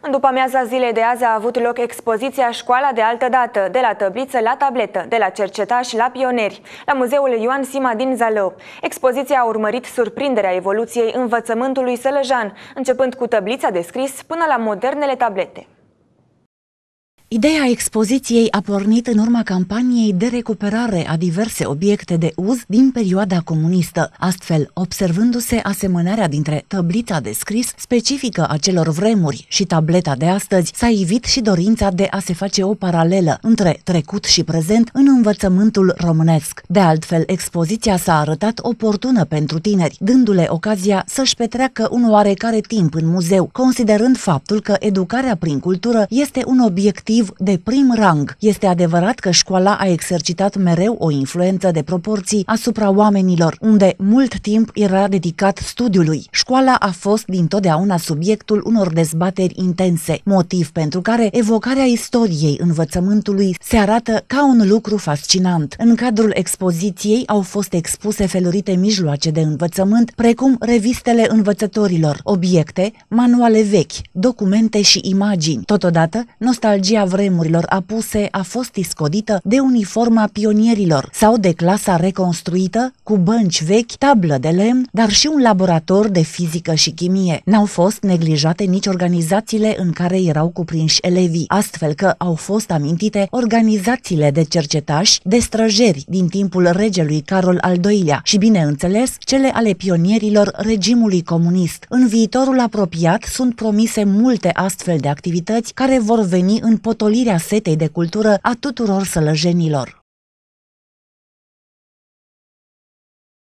În după amiaza zilei de azi a avut loc expoziția Școala de altă dată, de la tăbliță la tabletă, de la cercetaș la pionieri, la Muzeul Ioan Sima din Zalău. Expoziția a urmărit surprinderea evoluției învățământului sălăjan, începând cu tăblița de scris până la modernele tablete. Ideea expoziției a pornit în urma campaniei de recuperare a diverse obiecte de uz din perioada comunistă, astfel observându-se asemănarea dintre tablița de scris specifică a celor vremuri și tableta de astăzi, s-a ivit și dorința de a se face o paralelă între trecut și prezent în învățământul românesc. De altfel, expoziția s-a arătat oportună pentru tineri, dându-le ocazia să-și petreacă un oarecare timp în muzeu, considerând faptul că educarea prin cultură este un obiectiv educativ de prim rang. Este adevărat că școala a exercitat mereu o influență de proporții asupra oamenilor, unde mult timp era dedicat studiului. Școala a fost dintotdeauna subiectul unor dezbateri intense, motiv pentru care evocarea istoriei învățământului se arată ca un lucru fascinant. În cadrul expoziției au fost expuse felurite mijloace de învățământ, precum revistele învățătorilor, obiecte, manuale vechi, documente și imagini. Totodată, nostalgia vremurilor apuse a fost iscodită de uniforma pionierilor sau de clasa reconstruită cu bănci vechi, tablă de lemn, dar și un laborator de fizică și chimie. N-au fost neglijate nici organizațiile în care erau cuprinși elevii, astfel că au fost amintite organizațiile de cercetași, de străjeri din timpul regelui Carol al II-lea și, bineînțeles, cele ale pionierilor regimului comunist. În viitorul apropiat sunt promise multe astfel de activități care vor veni în pot potolirea setei de cultură a tuturor sălăjenilor.